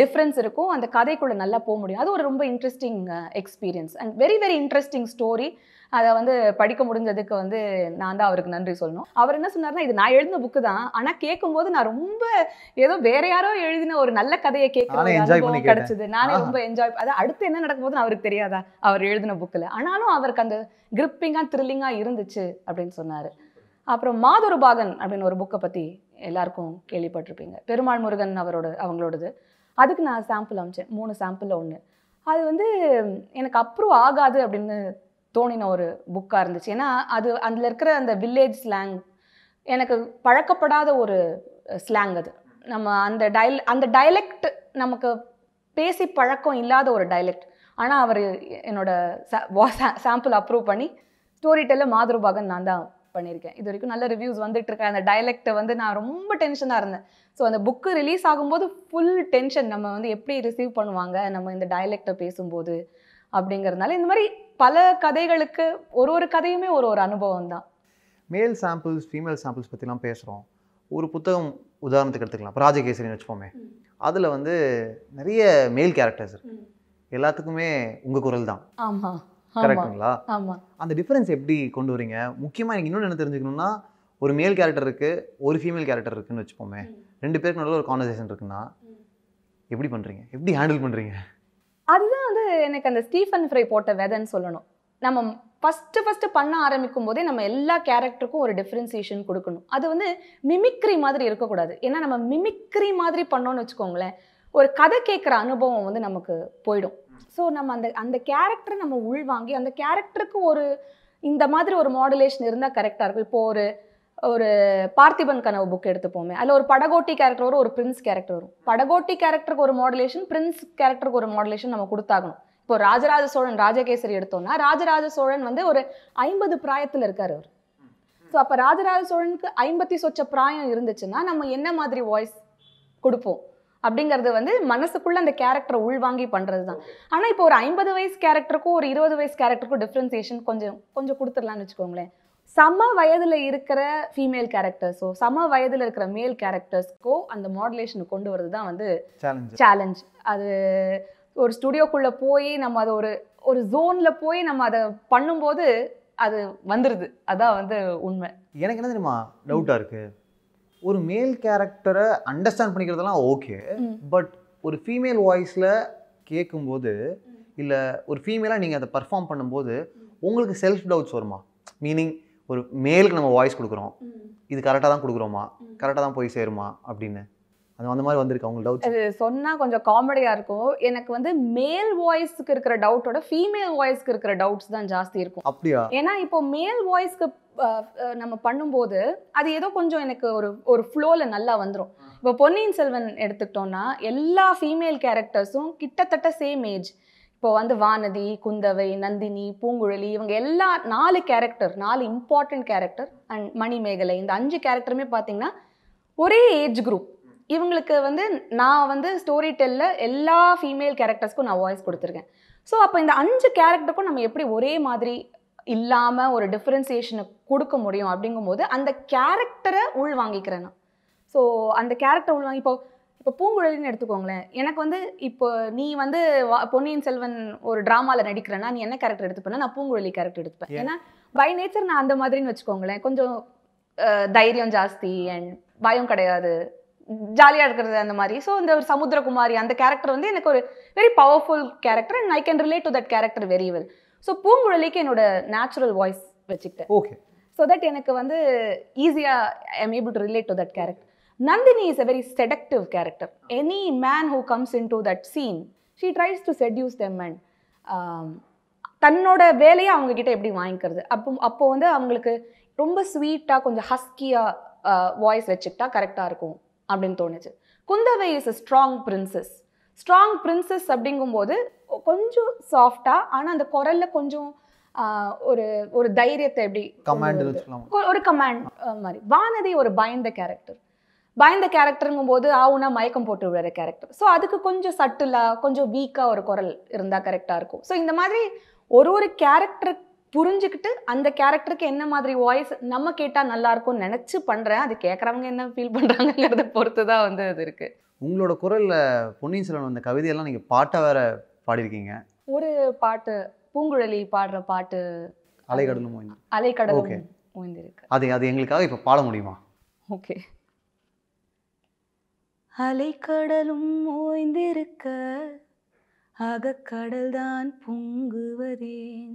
S1: டிஃப்ரென்ஸ் இருக்கும் அந்த கதைக்குள்ளே நல்லா போக முடியும் அது ஒரு ரொம்ப interesting experience and very very interesting story அதை வந்து படிக்க முடிஞ்சதுக்கு வந்து நான் தான் அவருக்கு நன்றி சொல்லணும் அவர் என்ன சொன்னார்னா இது நான் எழுதின புக்கு தான் ஆனால் கேட்கும்போது நான் ரொம்ப ஏதோ வேற யாரோ எழுதின ஒரு நல்ல கதையை கேட்குறேன் கிடைச்சது நானே ரொம்ப என்ஜாய் அதாவது அடுத்து என்ன நடக்கும்போது அவருக்கு தெரியாதா அவர் எழுதின புக்கில் ஆனாலும் அவருக்கு அந்த கிரிப்பிங்காக த்ரில்லிங்காக இருந்துச்சு அப்படின்னு சொன்னார் அப்புறம் மாதுரபாகன் அப்படின்னு ஒரு புக்கை பற்றி எல்லாருக்கும் கேள்விப்பட்டிருப்பீங்க பெருமாள் முருகன் அவரோட அவங்களோடது அதுக்கு நான் சாம்பிள் அமைச்சேன் மூணு சாம்பிளில் ஒன்று அது வந்து எனக்கு அப்ரூவ் ஆகாது அப்படின்னு தோணின ஒரு புக்காக இருந்துச்சு ஏன்னா அது அதில் இருக்கிற அந்த வில்லேஜ் ஸ்லாங் எனக்கு பழக்கப்படாத ஒரு ஸ்லாங் அது நம்ம அந்த டைல் அந்த டைலெக்ட் நமக்கு பேசி பழக்கம் இல்லாத ஒரு டைலெக்ட் ஆனால் அவர் என்னோட சாம்பிள் அப்ரூவ் பண்ணி ஸ்டோரி டெல்ல மாதுருபாகன் நான் தான் பண்ணியிருக்கேன் இது வரைக்கும் நல்ல ரிவ்யூஸ் வந்துட்டு இருக்கேன் அந்த டைலெக்டை வந்து நான் ரொம்ப டென்ஷனாக இருந்தேன் ஸோ அந்த புக்கு ரிலீஸ் ஆகும்போது ஃபுல் டென்ஷன் நம்ம வந்து எப்படி ரிசீவ் பண்ணுவாங்க நம்ம இந்த டைலெக்டை பேசும்போது அப்படிங்கிறதுனால இந்த மாதிரி பல கதைகளுக்கு ஒரு ஒரு கதையுமே ஒரு ஒரு அனுபவம் தான்
S2: மேல் சாம்பிள்ஸ் ஃபீமேல் சாம்பிள்ஸ் பற்றிலாம் பேசுகிறோம் ஒரு புத்தகம் உதாரணத்துக்கு எடுத்துக்கலாம் ராஜகேசரின்னு வச்சுப்போமே அதில் வந்து நிறைய மேல் கேரக்டர்ஸ் இருக்கு எல்லாத்துக்குமே உங்கள் குரல் தான்
S1: ஆமாம் கரெக்டுங்களா ஆமாம்
S2: அந்த டிஃப்ரென்ஸ் எப்படி கொண்டு வரீங்க முக்கியமாக எனக்கு இன்னொன்று என்ன தெரிஞ்சுக்கணும்னா ஒரு மேல் கேரக்டர் இருக்குது ஒரு ஃபீமேல் கேரக்டர் இருக்குன்னு வச்சுப்போமே ரெண்டு பேருக்கு நடுவில் ஒரு கான்வர்சேஷன் இருக்குன்னா எப்படி பண்ணுறீங்க எப்படி ஹேண்டில் பண்ணுறீங்க
S1: அதுதான் வந்து எனக்கு அந்த ஸ்டீஃபன் ஃப்ரை போட்ட விதைன்னு சொல்லணும் நம்ம ஃபஸ்ட்டு ஃபஸ்ட்டு பண்ண ஆரம்பிக்கும் போதே நம்ம எல்லா கேரக்டருக்கும் ஒரு டிஃப்ரென்சியேஷன் கொடுக்கணும் அது வந்து மிமிக்ரி மாதிரி இருக்கக்கூடாது ஏன்னா நம்ம மிமிக்ரி மாதிரி பண்ணோன்னு வச்சுக்கோங்களேன் ஒரு கதை கேட்குற அனுபவம் வந்து நமக்கு போயிடும் ஸோ நம்ம அந்த அந்த கேரக்டரை நம்ம உள்வாங்கி அந்த கேரக்டருக்கு ஒரு இந்த மாதிரி ஒரு மாடுலேஷன் இருந்தால் கரெக்டாக இருக்கும் இப்போது ஒரு ஒரு பார்த்திபன் கனவு புக் எடுத்துப்போமே அதில் ஒரு படகோட்டி கேரக்டர் வரும் ஒரு பிரின்ஸ் கேரக்டர் வரும் படகோட்டி கேரக்டருக்கு ஒரு மாடலேஷன் பிரின்ஸ் கேரக்டருக்கு ஒரு மாடலேஷன் நம்ம கொடுத்தாகணும் இப்போ ராஜராஜ சோழன் ராஜகேசரி எடுத்தோம்னா ராஜராஜ சோழன் வந்து ஒரு ஐம்பது பிராயத்தில் இருக்கார் அவர் ஸோ அப்போ ராஜராஜ சோழனுக்கு ஐம்பத்தி சொச்ச பிராயம் இருந்துச்சுன்னா நம்ம என்ன மாதிரி வாய்ஸ் கொடுப்போம் அப்படிங்கிறது வந்து மனசுக்குள்ள அந்த கேரக்டரை உள்வாங்கி பண்ணுறது தான் ஆனால் இப்போ ஒரு ஐம்பது வயசு கேரக்டருக்கும் ஒரு இருபது வயசு கேரக்டருக்கும் டிஃப்ரென்சியேஷன் கொஞ்சம் கொஞ்சம் கொடுத்துடலான்னு வச்சுக்கோங்களேன் சம வயதில் இருக்கிற ஃபீமேல் கேரக்டர்ஸோ சம வயதில் இருக்கிற மேல் கேரக்டர்ஸ்க்கோ அந்த மாடுலேஷனை கொண்டு வரது தான் வந்து சேலஞ்ச் அது ஒரு ஸ்டுடியோக்குள்ளே போய் நம்ம அதை ஒரு ஒரு ஜோனில் போய் நம்ம அதை பண்ணும்போது அது வந்துடுது அதான் வந்து உண்மை
S2: எனக்கு என்ன தெரியுமா டவுட்டாக இருக்குது ஒரு மேல் கேரக்டரை அண்டர்ஸ்டாண்ட் பண்ணிக்கிறதெல்லாம் ஓகே பட் ஒரு ஃபீமேல் வாய்ஸில் கேட்கும்போது இல்லை ஒரு ஃபீமேலாக நீங்கள் அதை பர்ஃபார்ம் பண்ணும்போது உங்களுக்கு செல்ஃப் டவுட்ஸ் வருமா மீனிங் ஒரு மேலுக்கு நம்ம வாய்ஸ் கொடுக்குறோம் இது கரெக்டாக தான் கொடுக்குறோமா கரெக்டாக தான் போய் சேருமா அப்படின்னு அது அந்த மாதிரி வந்திருக்கு அவங்க டவுட் அது
S1: சொன்னால் கொஞ்சம் காமெடியாக இருக்கும் எனக்கு வந்து மேல் வாய்ஸ்க்கு இருக்கிற டவுட்டோட ஃபீமேல் வாய்ஸ்க்கு இருக்கிற டவுட்ஸ் தான் ஜாஸ்தி இருக்கும் அப்படியா ஏன்னா இப்போ மேல் வாய்ஸ்க்கு நம்ம பண்ணும்போது அது ஏதோ கொஞ்சம் எனக்கு ஒரு ஒரு ஃப்ளோவில் நல்லா வந்துடும் இப்போ பொன்னியின் செல்வன் எடுத்துக்கிட்டோம்னா எல்லா ஃபீமேல் கேரக்டர்ஸும் கிட்டத்தட்ட சேம் ஏஜ் இப்போ வந்து வானதி குந்தவை நந்தினி பூங்குழலி இவங்க எல்லா நாலு கேரக்டர் நாலு இம்பார்ட்டண்ட் கேரக்டர் அண்ட் மணிமேகலை இந்த அஞ்சு கேரக்டருமே பார்த்தீங்கன்னா ஒரே ஏஜ் குரூப் இவங்களுக்கு வந்து நான் வந்து ஸ்டோரி டெல்லில் எல்லா ஃபீமேல் கேரக்டர்ஸ்க்கும் நான் வாய்ஸ் கொடுத்துருக்கேன் ஸோ அப்போ இந்த அஞ்சு கேரக்டருக்கும் நம்ம எப்படி ஒரே மாதிரி இல்லாமல் ஒரு டிஃப்ரென்சியேஷனை கொடுக்க முடியும் அப்படிங்கும்போது அந்த கேரக்டரை உள்வாங்கிக்கிறேன் நான் ஸோ அந்த கேரக்டர் உள்வாங்கி இப்போ இப்போ பூங்குழலின்னு எடுத்துக்கோங்களேன் எனக்கு வந்து இப்போ நீ வந்து பொன்னியின் செல்வன் ஒரு ட்ராமாவில் நடிக்கிறேன்னா நீ என்ன கேரக்டர் எடுத்துப்பேன்னா நான் பூங்குழலி கேரக்டர் எடுத்துப்பேன் ஏன்னா பை நேச்சர் நான் அந்த மாதிரின்னு வச்சுக்கோங்களேன் கொஞ்சம் தைரியம் ஜாஸ்தி அண்ட் பயம் கிடையாது ஜாலியாக இருக்கிறது அந்த மாதிரி ஸோ இந்த ஒரு சமுத்திரகுமாரி அந்த கேரக்டர் வந்து எனக்கு ஒரு very powerful character and I can relate to that character very well so பூங்குழலிக்கு என்னோட நேச்சுரல் வாய்ஸ் வச்சுக்கிட்டேன் ஓகே ஸோ தட் எனக்கு வந்து ஈஸியாக I am able to relate to that character Nandini is a very seductive character. Any man who comes into that scene, she tries to seduce them and um, தன்னோட வேலையை அவங்க கிட்ட எப்படி வாங்கிக்கிறது அப்போ அப்போ வந்து அவங்களுக்கு ரொம்ப ஸ்வீட்டாக கொஞ்சம் ஹஸ்கியாக வாய்ஸ் வச்சுக்கிட்டா கரெக்டாக இருக்கும் அப்படின்னு தோணுச்சு Kundavai is a strong princess strong princess அப்படிங்கும்போது கொஞ்சம் சாஃப்டாக ஆனால் அந்த குரலில் கொஞ்சம் ஒரு ஒரு தைரியத்தை எப்படி ஒரு கமாண்ட் மாதிரி வானதி ஒரு பயந்த கேரக்டர் பயந்த கேரக்டருங்கும் போது ஆவுனா மயக்கம் போட்டு விடுற கேரக்டர் ஸோ அதுக்கு கொஞ்சம் சட்டிலாக கொஞ்சம் வீக்காக ஒரு குரல் இருந்தால் கரெக்டாக இருக்கும் ஸோ இந்த மாதிரி ஒரு ஒரு கேரக்டர் புரிஞ்சுக்கிட்டு அந்த கேரக்டருக்கு என்ன மாதிரி வாய்ஸ் நம்ம கேட்டால் நல்லாயிருக்கும்னு நினச்சி பண்ணுறேன் அது கேட்குறவங்க என்ன ஃபீல் பண்ணுறாங்கிறத பொறுத்து தான் வந்து அது இருக்குது
S2: உங்களோட குரலில் பொன்னியின் செல்வன் அந்த கவிதையெல்லாம் நீங்கள் பாட்டை வேற பாடியிருக்கீங்க
S1: ஒரு பாட்டு பூங்குழலி பாடுற பாட்டு
S2: அலைக்கடலும் அலைக்கடலும் ஓகே அது அது எங்களுக்காக இப்போ பாட முடியுமா
S1: ஓகே அலைக்கடலும் ஓய்ந்திருக்க அகக்கடல்தான் பொங்குவதேன்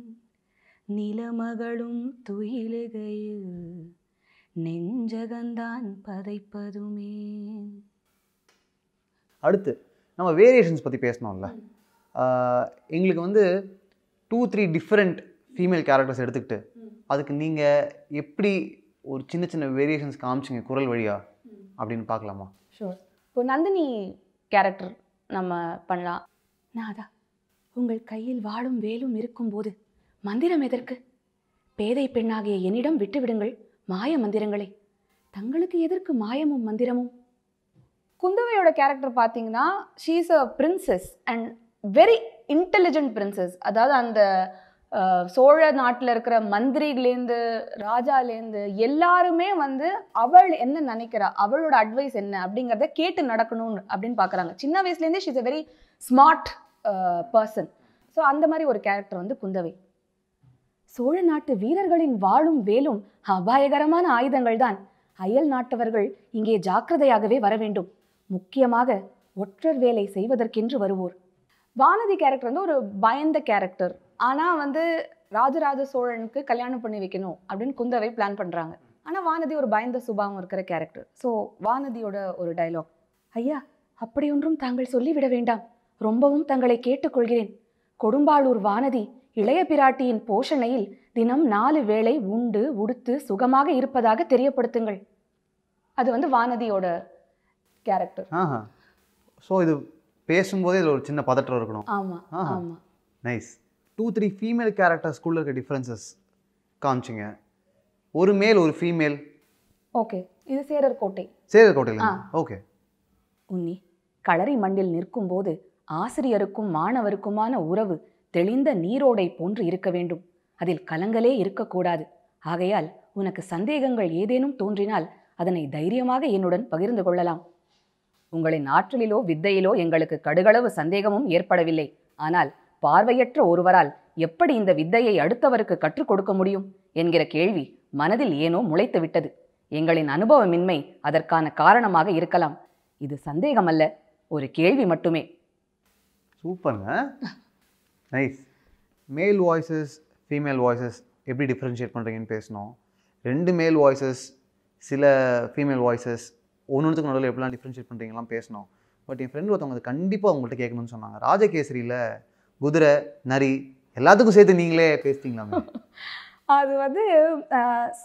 S1: நிலமகளும் துயிலுகையில் நெஞ்சகந்தான் பதைப்பதுமே
S2: அடுத்து நம்ம வேரியேஷன்ஸ் பற்றி பேசணும்ல எங்களுக்கு வந்து two three different female characters எடுத்துக்கிட்டு அதுக்கு நீங்கள் எப்படி ஒரு சின்ன சின்ன வேரியேஷன்ஸ் காமிச்சிங்க குரல் வழியா அப்படின்னு பார்க்கலாமா
S1: ஷூர் இப்போ நந்தினி கேரக்டர் நம்ம பண்ணலாம் நாதா உங்கள் கையில் வாழும் வேலும் இருக்கும்போது மந்திரம் எதற்கு பேதை பெண்ணாகிய என்னிடம் விட்டுவிடுங்கள் மாய மந்திரங்களை தங்களுக்கு எதற்கு மாயமும் மந்திரமும் குந்தவையோட கேரக்டர் பார்த்தீங்கன்னா she is a princess and very intelligent princess அதாவது அந்த சோழ நாட்டில் இருக்கிற மந்திரிகளேந்து ராஜாலேருந்து எல்லாருமே வந்து அவள் என்ன நினைக்கிறா அவளோட அட்வைஸ் என்ன அப்படிங்கிறத கேட்டு நடக்கணும் அப்படின்னு பார்க்குறாங்க சின்ன வயசுலேருந்தே she's a very smart person so அந்த மாதிரி ஒரு கேரக்டர் வந்து குந்தவை சோழ நாட்டு வீரர்களின் வாழும் வேலும் அபாயகரமான ஆயுதங்கள் தான் அயல் நாட்டவர்கள் இங்கே ஜாக்கிரதையாகவே வர வேண்டும் முக்கியமாக ஒற்றர் வேலை செய்வதற்கென்று வருவோர் வானதி கேரக்டர் வந்து ஒரு பயந்த கேரக்டர் ஆனால் வந்து ராஜராஜ சோழனுக்கு கல்யாணம் பண்ணி வைக்கணும் அப்படின்னு குந்தவை பிளான் பண்ணுறாங்க ஆனால் வானதி ஒரு பயந்த சுபாவம் இருக்கிற கேரக்டர் ஸோ வானதியோட ஒரு டைலாக் ஐயா அப்படியொன்றும் தாங்கள் சொல்லிவிட வேண்டாம் ரொம்பவும் தங்களை கேட்டுக்கொள்கிறேன் கொடும்பாளூர் வானதி இளைய பிராட்டியின் போஷணையில் தினம் நாலு வேளை உண்டு உடுத்து சுகமாக இருப்பதாக தெரியப்படுத்துங்கள் அது வந்து வானதியோட கேரக்டர்
S2: ஸோ இது பேசும்போதே இதில் ஒரு சின்ன பதற்றம் இருக்கணும்
S1: ஆமாம் ஆமாம்
S2: நைஸ் டூ த்ரீ ஃபீமேல் கேரக்டர்ஸ்குள்ள இருக்க டிஃப்ரென்சஸ் காமிச்சிங்க ஒரு மேல் ஒரு ஃபீமேல்
S1: ஓகே இது சேரர் கோட்டை
S2: சேரர் கோட்டை ஓகே
S1: உன்னி களரி மண்டில் நிற்கும் போது ஆசிரியருக்கும் மாணவருக்குமான உறவு தெளிந்த நீரோடை போன்று இருக்க வேண்டும் அதில் கலங்கலே இருக்கக்கூடாது ஆகையால் உனக்கு சந்தேகங்கள் ஏதேனும் தோன்றினால் அதனை தைரியமாக என்னுடன் பகிர்ந்து கொள்ளலாம் உங்களின் ஆற்றலிலோ வித்தையிலோ எங்களுக்கு கடுகளவு சந்தேகமும் ஏற்படவில்லை ஆனால் பார்வையற்ற ஒருவரால் எப்படி இந்த வித்தையை அடுத்தவருக்கு கற்றுக் கொடுக்க முடியும் என்கிற கேள்வி மனதில் ஏனோ முளைத்து விட்டது எங்களின் அனுபவமின்மை அதற்கான காரணமாக இருக்கலாம் இது சந்தேகமல்ல ஒரு கேள்வி மட்டுமே
S2: சூப்பருங்க nice male voices female voices எப்படி டிஃப்ரென்ஷியேட் பண்ணுறீங்கன்னு பேசினோம் ரெண்டு மேல் வாய்ஸஸ் சில ஃபீமேல் வாய்ஸஸ் ஒன்றுத்துக்கு நடுவில் எப்படிலாம் டிஃப்ரென்ஷியேட் பண்ணுறீங்களாம் பேசணும் பட் என் ஃப்ரெண்ட் ஒருத்தவங்க அது கண்டிப்பாக அவங்கள்ட்ட கேட்கணும்னு சொன்னாங்க ராஜகேசரியில் குதிரை நரி எல்லாத்துக்கும் சேர்த்து நீங்களே பேசிட்டீங்களா
S1: அது வந்து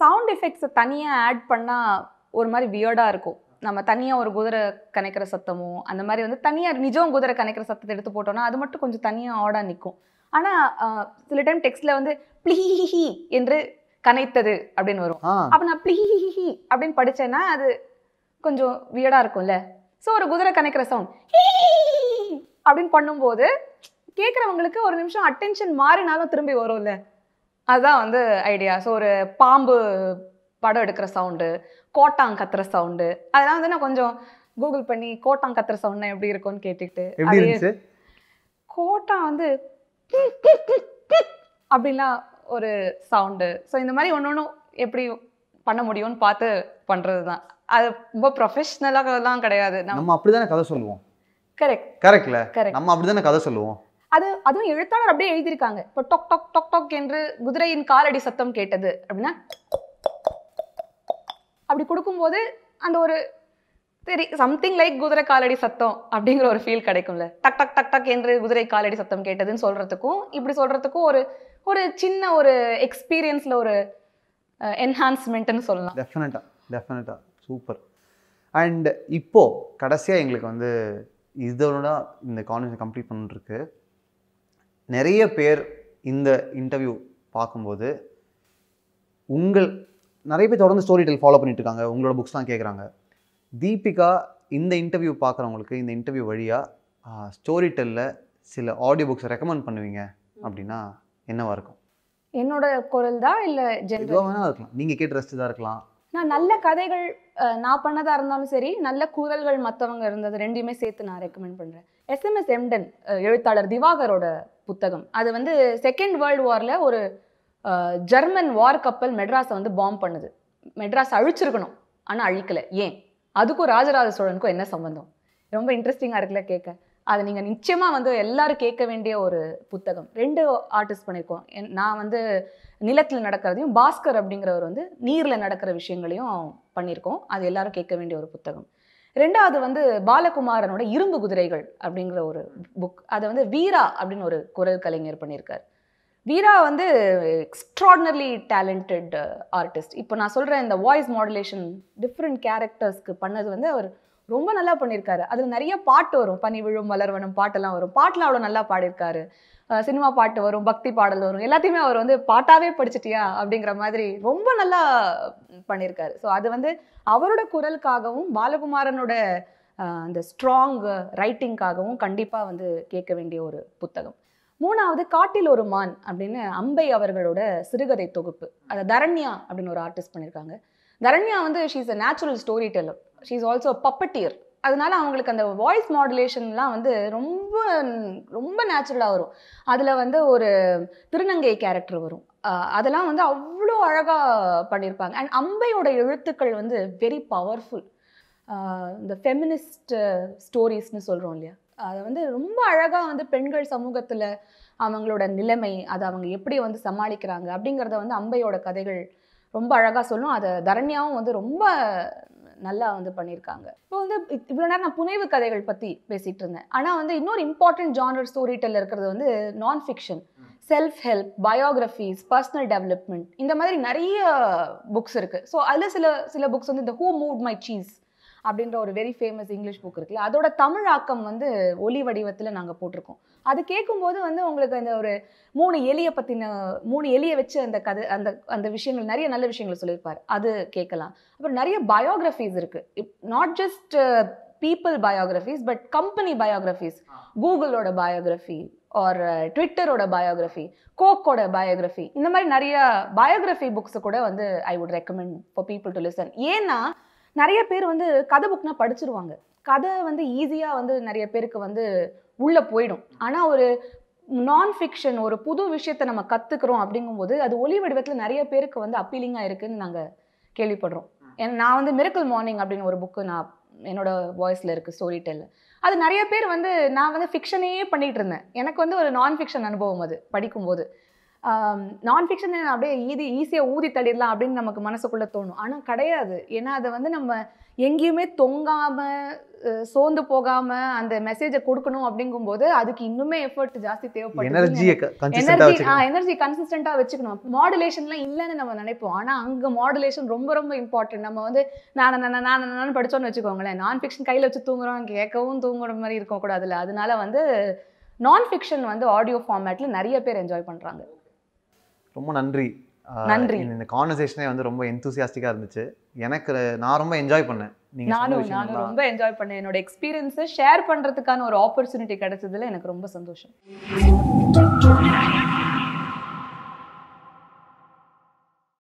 S1: சவுண்ட் எஃபெக்ட்ஸை தனியாக ஆட் பண்ணால் ஒரு மாதிரி வியர்டாக இருக்கும் நம்ம தனியாக ஒரு குதிரை கணக்கிற சத்தமும் அந்த மாதிரி வந்து தனியாக நிஜம் குதிரை கணக்கிற சத்தத்தை எடுத்து போட்டோம்னா அது மட்டும் கொஞ்சம் தனியாக ஆடாக நிற்கும் ஆனால் சில டைம் டெக்ஸ்டில் வந்து ப்ளீஹி என்று கனைத்தது அப்படின்னு வரும் அப்போ நான் ப்ளீஹி அப்படின்னு படித்தேன்னா அது கொஞ்சம் வியர்டாக இருக்கும்ல ஸோ ஒரு குதிரை கணக்கிற சவுண்ட் அப்படின்னு பண்ணும்போது கேட்குறவங்களுக்கு ஒரு நிமிஷம் அட்டென்ஷன் மாறினாலும் திரும்பி வரும்ல அதுதான் வந்து ஐடியா ஸோ ஒரு பாம்பு படம் எடுக்கிற சவுண்டு கோட்டாங் கத்துற சவுண்டு அதெல்லாம் வந்து நான் கொஞ்சம் கூகுள் பண்ணி கோட்டாங் கத்துற சவுண்ட் எப்படி இருக்கும்னு கேட்டுக்கிட்டு கோட்டா வந்து அப்படிலாம் ஒரு சவுண்டு ஸோ இந்த மாதிரி ஒன்று ஒன்றும் எப்படி பண்ண முடியும்னு பார்த்து பண்ணுறது தான் அது ரொம்ப ப்ரொஃபஷ்னலாகலாம் கிடையாது நம்ம
S2: அப்படி தானே கதை சொல்லுவோம் கரெக்ட் கரெக்ட்ல கரெக்ட் நம்ம அப்படி தானே கதை சொல்லுவோம்
S1: அது அதுவும் எழுத்தாளர் அப்படியே எழுதியிருக்காங்க இப்போ டொக் டொக் டொக் டொக் என்று குதிரையின் காலடி சத்தம் கேட்டது அப்படின்னா அப்படி கொடுக்கும்போது அந்த ஒரு சரி சம்திங் லைக் குதிரை காலடி சத்தம் அப்படிங்கிற ஒரு ஃபீல் கிடைக்கும்ல டக் டக் டக் டக் என்று குதிரை காலடி சத்தம் கேட்டதுன்னு சொல்கிறதுக்கும் இப்படி சொல்கிறதுக்கும் ஒரு ஒரு சின்ன ஒரு எக்ஸ்பீரியன்ஸில் ஒரு என்ஹான்ஸ்மெண்ட்னு சொல்லலாம்
S2: டெஃபினட்டாக டெஃபினட்டாக சூப்பர் அண்ட் இப்போது கடைசியாக எங்களுக்கு வந்து இதோட இந்த காலேஜ் கம்ப்ளீட் பண்ணிட்டுருக்கு நிறைய பேர் இந்த இன்டர்வியூ பார்க்கும்போது உங்கள் நிறைய பேர் தொடர்ந்து ஸ்டோரி டெல் ஃபாலோ பண்ணிட்டு இருக்காங்க உங்களோட புக்ஸ்லாம் கேட்குறாங்க தீபிகா இந்த இன்டர்வியூ பார்க்குறவங்களுக்கு இந்த இன்டர்வியூ வழியாக ஸ்டோரி டெல்லில் சில ஆடியோ புக்ஸ் ரெக்கமெண்ட் பண்ணுவீங்க அப்படின்னா என்னவாக இருக்கும்
S1: என்னோட குரல் தான் இல்லை ஜென்ரல் வேணால்
S2: இருக்கலாம் நீங்கள் கேட்டு ரசிச்சதாக இருக்கலாம்
S1: நான் நல்ல கதைகள் நான் பண்ணதாக இருந்தாலும் சரி நல்ல குரல்கள் மற்றவங்க இருந்தது ரெண்டையுமே சேர்த்து நான் ரெக்கமெண்ட் பண்ணுறேன் எஸ்எம்எஸ் எம்டன் எழுத்தாளர் திவாகரோட புத்தகம் அது வந்து செகண்ட் வேர்ல்டு வாரில் ஒரு ஜெர்மன் வார் கப்பல் மெட்ராஸை வந்து பாம் பண்ணுது மெட்ராஸ் அழிச்சிருக்கணும் ஆனால் அழிக்கலை ஏன் அதுக்கும் ராஜராஜ சோழனுக்கும் என்ன சம்மந்தம் ரொம்ப இன்ட்ரெஸ்டிங்காக இருக்குல்ல கேட்க அதை நீங்கள் நிச்சயமாக வந்து எல்லோரும் கேட்க வேண்டிய ஒரு புத்தகம் ரெண்டு ஆர்டிஸ்ட் பண்ணியிருக்கோம் நான் வந்து நிலத்தில் நடக்கிறதையும் பாஸ்கர் அப்படிங்கிறவர் வந்து நீரில் நடக்கிற விஷயங்களையும் பண்ணியிருக்கோம் அது எல்லாரும் கேட்க வேண்டிய ஒரு புத்தகம் ரெண்டாவது வந்து பாலகுமாரனோட இரும்பு குதிரைகள் அப்படிங்கிற ஒரு புக் அதை வந்து வீரா அப்படின்னு ஒரு குரல் கலைஞர் பண்ணியிருக்கார் வீரா வந்து எக்ஸ்ட்ராடினர்லி டேலண்டட் ஆர்டிஸ்ட் இப்போ நான் சொல்கிறேன் இந்த வாய்ஸ் மாடுலேஷன் டிஃப்ரெண்ட் கேரக்டர்ஸ்க்கு பண்ணது வந்து அவர் ரொம்ப நல்லா பண்ணியிருக்காரு அதில் நிறைய பாட்டு வரும் பனி விழும் மலர்வனம் பாட்டெல்லாம் வரும் பாட்டில் அவ்வளோ நல்லா பாடியிருக்காரு சினிமா பாட்டு வரும் பக்தி பாடல் வரும் எல்லாத்தையுமே அவர் வந்து பாட்டாவே படிச்சிட்டியா அப்படிங்கிற மாதிரி ரொம்ப நல்லா பண்ணியிருக்காரு ஸோ அது வந்து அவரோட குரலுக்காகவும் பாலகுமாரனோட அந்த ஸ்ட்ராங் ரைட்டிங்காகவும் கண்டிப்பாக வந்து கேட்க வேண்டிய ஒரு புத்தகம் மூணாவது காட்டில் ஒரு மான் அப்படின்னு அம்பை அவர்களோட சிறுகதை தொகுப்பு அதை தரண்யா அப்படின்னு ஒரு ஆர்டிஸ்ட் பண்ணியிருக்காங்க தரண்யா வந்து she is a natural storyteller she is also puppeteer அதனால அவங்களுக்கு அந்த வாய்ஸ் மாடுலேஷன்லாம் வந்து ரொம்ப ரொம்ப நேச்சுரலாக வரும் அதில் வந்து ஒரு திருநங்கை கேரக்டர் வரும் அதெல்லாம் வந்து அவ்வளோ அழகாக பண்ணியிருப்பாங்க அண்ட் அம்பையோட எழுத்துக்கள் வந்து வெரி பவர்ஃபுல் இந்த ஃபெமினிஸ்ட் ஸ்டோரிஸ்னு சொல்கிறோம் இல்லையா அதை வந்து ரொம்ப அழகாக வந்து பெண்கள் சமூகத்தில் அவங்களோட நிலைமை அதை அவங்க எப்படி வந்து சமாளிக்கிறாங்க அப்படிங்கிறத வந்து அம்பையோட கதைகள் ரொம்ப அழகாக சொல்லும் அதை தரண்யாவும் வந்து ரொம்ப நல்லா வந்து பண்ணியிருக்காங்க இப்போ வந்து இவ்வளோ நேரம் நான் புனைவு கதைகள் பற்றி பேசிகிட்டு இருந்தேன் ஆனால் வந்து இன்னொரு இம்பார்ட்டன்ட் ஜானர் ஸ்டோரி டெல் இருக்கிறது வந்து நான் fiction self help biographies personal development இந்த மாதிரி நிறைய புக்ஸ் இருக்குது ஸோ அதில் சில சில புக்ஸ் வந்து இந்த ஹூ மூவ் மை சீஸ் அப்படின்ற ஒரு வெரி ஃபேமஸ் இங்கிலீஷ் புக் இருக்குல்ல அதோட தமிழ் ஆக்கம் வந்து ஒலி வடிவத்தில் நாங்கள் போட்டிருக்கோம் அது கேட்கும்போது வந்து உங்களுக்கு அந்த ஒரு மூணு எலியை பற்றின மூணு எலியை வச்சு அந்த கதை அந்த அந்த விஷயங்கள் நிறைய நல்ல விஷயங்களை சொல்லியிருப்பார் அது கேட்கலாம் அப்புறம் நிறைய பயோகிராஃபிஸ் இருக்குது not just people biographies but company biographies கூகுளோட பயோகிராஃபி ஆர் ட்விட்டரோட பயோகிராஃபி கோக்கோட பயோகிராஃபி இந்த மாதிரி நிறைய பயோகிராஃபி புக்ஸ் கூட வந்து I would recommend for people to listen ஏன்னா நிறைய பேர் வந்து கதை புக்னா படிச்சிருவாங்க கதை வந்து ஈஸியாக வந்து நிறைய பேருக்கு வந்து உள்ளே போயிடும் ஆனால் ஒரு நான் ஃபிக்ஷன் ஒரு புது விஷயத்தை நம்ம கற்றுக்குறோம் அப்படிங்கும்போது அது ஒளி வடிவத்தில் நிறைய பேருக்கு வந்து அப்பீலிங்காக இருக்குதுன்னு நாங்கள் கேள்விப்படுறோம் ஏன்னா நான் வந்து மிரக்கல் மார்னிங் அப்படின்னு ஒரு புக்கு நான் என்னோட வாய்ஸில் இருக்குது ஸ்டோரி டெல்ல அது நிறைய பேர் வந்து நான் வந்து ஃபிக்ஷனே பண்ணிகிட்டு இருந்தேன் எனக்கு வந்து ஒரு நான் ஃபிக்ஷன் அனுபவம் அது படிக்கும்போது நான் ஃபிக்ஷன் அப்படியே ஈதி ஈஸியாக ஊதி தள்ளிடலாம் அப்படின்னு நமக்கு மனசுக்குள்ளே தோணும் ஆனால் கிடையாது ஏன்னா அதை வந்து நம்ம எங்கேயுமே தொங்காமல் சோர்ந்து போகாமல் அந்த மெசேஜை கொடுக்கணும் அப்படிங்கும்போது அதுக்கு இன்னுமே எஃபர்ட் ஜாஸ்தி தேவைப்படும் எனர்ஜி ஆ எனர்ஜி கன்சிஸ்டண்ட்டாக வச்சுக்கணும் மாடுலேஷன்லாம் இல்லைன்னு நம்ம நினைப்போம் ஆனால் அங்கே மாடுலேஷன் ரொம்ப ரொம்ப இம்பார்ட்டன்ட் நம்ம வந்து நான் நான் நான் நான் படித்தோன்னு வச்சுக்கோங்களேன் நான் ஃபிக்ஷன் கையில் வச்சு தூங்குறோம் கேட்கவும் தூங்குற மாதிரி இருக்கக்கூடாதுல்ல அதனால வந்து நான் ஃபிக்ஷன் வந்து ஆடியோ ஃபார்மேட்டில் நிறைய பேர் என்ஜாய் பண்ணுறாங்க
S2: ரொம்ப நன்றி நன்றி இந்த கான்வர்சேஷனே வந்து ரொம்ப எந்தூசியாஸ்டிக்காக இருந்துச்சு எனக்கு நான் ரொம்ப என்ஜாய் பண்ணேன் நீங்க நானும் ரொம்ப
S1: என்ஜாய் பண்ணேன் என்னோட எக்ஸ்பீரியன்ஸை ஷேர் பண்ணுறதுக்கான ஒரு ஆப்பர்ச்சுனிட்டி கிடைச்சதுல எனக்கு ரொம்ப சந்தோஷம்